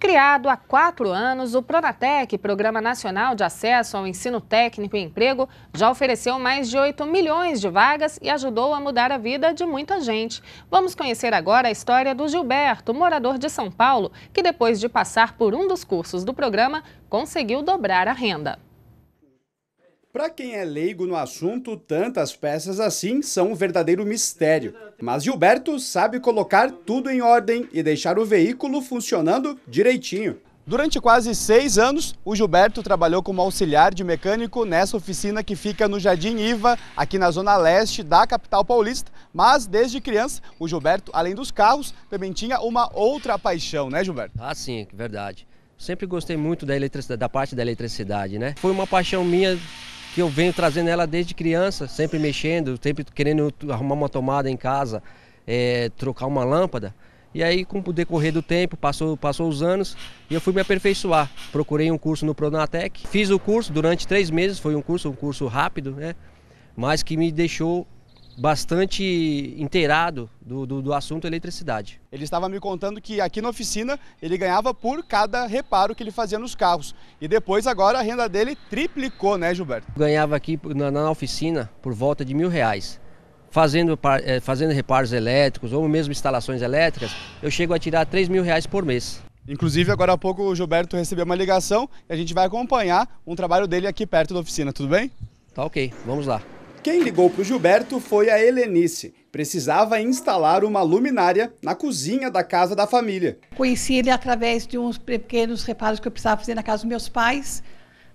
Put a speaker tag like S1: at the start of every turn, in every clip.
S1: Criado há quatro anos, o Pronatec, Programa Nacional de Acesso ao Ensino Técnico e Emprego, já ofereceu mais de 8 milhões de vagas e ajudou a mudar a vida de muita gente. Vamos conhecer agora a história do Gilberto, morador de São Paulo, que depois de passar por um dos cursos do programa, conseguiu dobrar a renda.
S2: Para quem é leigo no assunto, tantas peças assim são um verdadeiro mistério. Mas Gilberto sabe colocar tudo em ordem e deixar o veículo funcionando direitinho. Durante quase seis anos, o Gilberto trabalhou como auxiliar de mecânico nessa oficina que fica no Jardim Iva, aqui na zona leste da capital paulista. Mas
S3: desde criança, o Gilberto, além dos carros, também tinha uma outra paixão, né, Gilberto? Ah, sim, é verdade. Sempre gostei muito da, da parte da eletricidade, né? Foi uma paixão minha que eu venho trazendo ela desde criança, sempre mexendo, sempre querendo arrumar uma tomada em casa, é, trocar uma lâmpada. E aí, com o decorrer do tempo, passou, passou os anos e eu fui me aperfeiçoar. Procurei um curso no Pronatec, fiz o curso durante três meses, foi um curso, um curso rápido, né? Mas que me deixou bastante inteirado do, do, do, assunto eletricidade. Ele estava me contando que aqui na oficina ele
S2: ganhava por cada reparo que ele fazia nos carros. E depois agora a renda dele triplicou, né
S3: Gilberto? Ganhava aqui na, na oficina por volta de mil reais. Fazendo, eh, fazendo reparos elétricos ou mesmo instalações elétricas, eu chego a tirar 3 mil reais por mês. Inclusive, agora há pouco o Gilberto recebeu uma ligação e a gente vai acompanhar um trabalho dele aqui perto da
S2: oficina, tudo bem? Tá ok, vamos lá. Quem ligou para o Gilberto foi a Helenice. Precisava instalar uma luminária na cozinha da casa da família.
S1: Conheci ele através de uns pequenos reparos que eu precisava fazer na casa dos meus pais.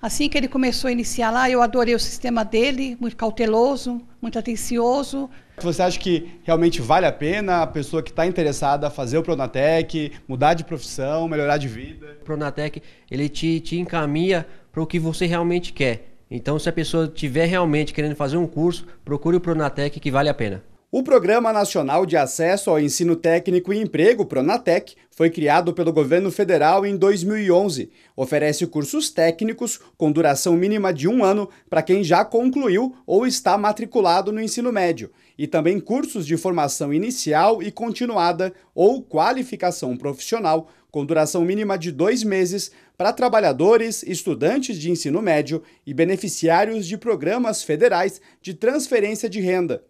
S1: Assim que ele começou a iniciar lá, eu adorei o sistema dele, muito cauteloso, muito atencioso.
S2: Você acha que
S3: realmente vale a pena a pessoa que está interessada fazer o Pronatec, mudar de profissão, melhorar de vida? O Pronatec, ele te, te encaminha para o que você realmente quer então, se a pessoa tiver realmente querendo fazer um curso, procure o Pronatec que vale a pena. O Programa
S2: Nacional de Acesso ao Ensino Técnico e Emprego, Pronatec, foi criado pelo governo federal em 2011. Oferece cursos técnicos com duração mínima de um ano para quem já concluiu ou está matriculado no ensino médio, e também cursos de formação inicial e continuada ou qualificação profissional com duração mínima de dois meses para trabalhadores, estudantes de ensino médio e beneficiários de programas federais de transferência de renda.